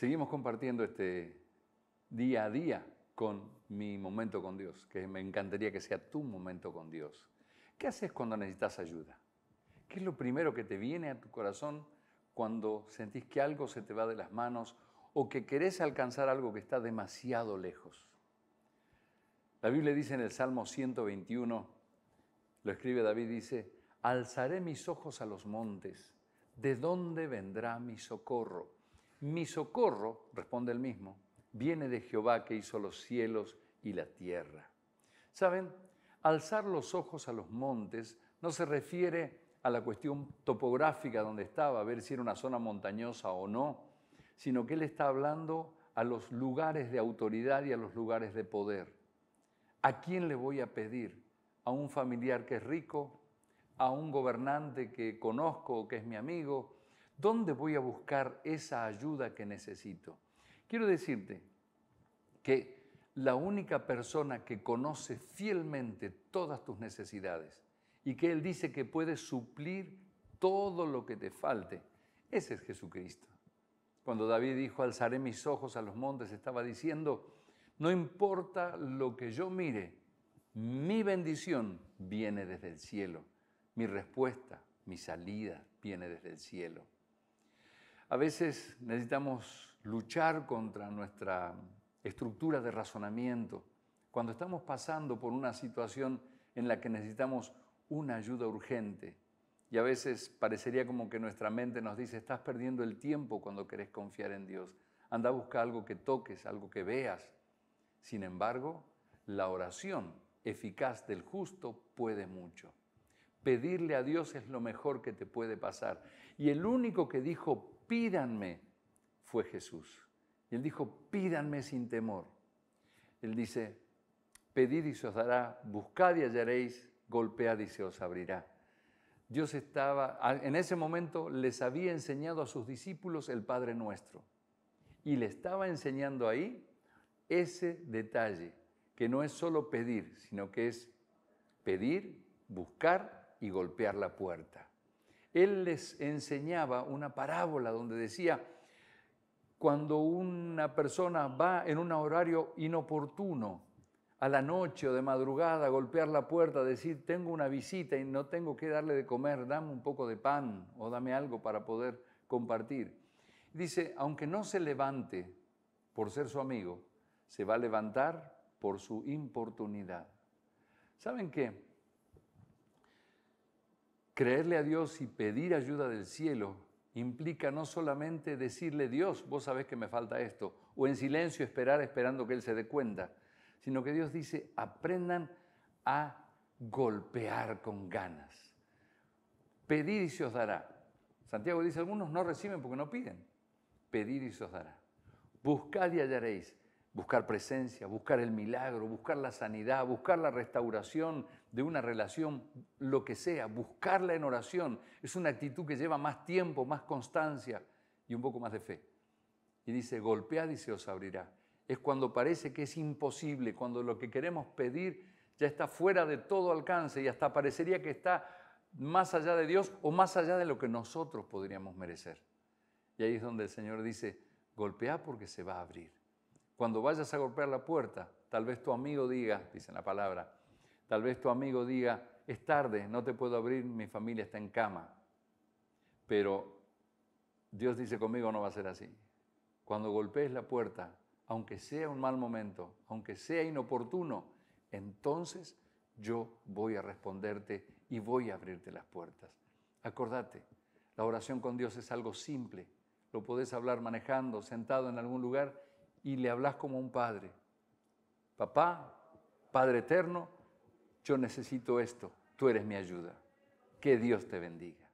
Seguimos compartiendo este día a día con mi momento con Dios, que me encantaría que sea tu momento con Dios. ¿Qué haces cuando necesitas ayuda? ¿Qué es lo primero que te viene a tu corazón cuando sentís que algo se te va de las manos o que querés alcanzar algo que está demasiado lejos? La Biblia dice en el Salmo 121, lo escribe David, dice, alzaré mis ojos a los montes, ¿de dónde vendrá mi socorro? Mi socorro, responde el mismo, viene de Jehová que hizo los cielos y la tierra. ¿Saben? Alzar los ojos a los montes no se refiere a la cuestión topográfica donde estaba, a ver si era una zona montañosa o no, sino que él está hablando a los lugares de autoridad y a los lugares de poder. ¿A quién le voy a pedir? ¿A un familiar que es rico? ¿A un gobernante que conozco, o que es mi amigo? ¿Dónde voy a buscar esa ayuda que necesito? Quiero decirte que la única persona que conoce fielmente todas tus necesidades y que Él dice que puede suplir todo lo que te falte, ese es Jesucristo. Cuando David dijo, alzaré mis ojos a los montes, estaba diciendo, no importa lo que yo mire, mi bendición viene desde el cielo, mi respuesta, mi salida viene desde el cielo. A veces necesitamos luchar contra nuestra estructura de razonamiento. Cuando estamos pasando por una situación en la que necesitamos una ayuda urgente, y a veces parecería como que nuestra mente nos dice, estás perdiendo el tiempo cuando querés confiar en Dios. Anda a buscar algo que toques, algo que veas. Sin embargo, la oración eficaz del justo puede mucho. Pedirle a Dios es lo mejor que te puede pasar. Y el único que dijo pídanme, fue Jesús. Y él dijo, pídanme sin temor. Él dice, pedid y se os dará, buscad y hallaréis, golpead y se os abrirá. Dios estaba, en ese momento les había enseñado a sus discípulos el Padre Nuestro. Y le estaba enseñando ahí ese detalle, que no es solo pedir, sino que es pedir, buscar y golpear la puerta. Él les enseñaba una parábola donde decía, cuando una persona va en un horario inoportuno, a la noche o de madrugada, a golpear la puerta, a decir, tengo una visita y no tengo que darle de comer, dame un poco de pan o dame algo para poder compartir. Dice, aunque no se levante por ser su amigo, se va a levantar por su importunidad. ¿Saben qué? Creerle a Dios y pedir ayuda del cielo implica no solamente decirle Dios, vos sabés que me falta esto, o en silencio esperar esperando que Él se dé cuenta, sino que Dios dice, aprendan a golpear con ganas. Pedir y se os dará. Santiago dice, algunos no reciben porque no piden. Pedir y se os dará. Buscad y hallaréis buscar presencia, buscar el milagro, buscar la sanidad, buscar la restauración de una relación, lo que sea, buscarla en oración, es una actitud que lleva más tiempo, más constancia y un poco más de fe. Y dice, golpead y se os abrirá. Es cuando parece que es imposible, cuando lo que queremos pedir ya está fuera de todo alcance y hasta parecería que está más allá de Dios o más allá de lo que nosotros podríamos merecer. Y ahí es donde el Señor dice, golpead porque se va a abrir cuando vayas a golpear la puerta, tal vez tu amigo diga, dice la palabra, tal vez tu amigo diga, es tarde, no te puedo abrir, mi familia está en cama. Pero Dios dice conmigo no va a ser así. Cuando golpees la puerta, aunque sea un mal momento, aunque sea inoportuno, entonces yo voy a responderte y voy a abrirte las puertas. Acordate, la oración con Dios es algo simple. Lo podés hablar manejando, sentado en algún lugar y le hablas como un padre. Papá, Padre eterno, yo necesito esto, tú eres mi ayuda. Que Dios te bendiga.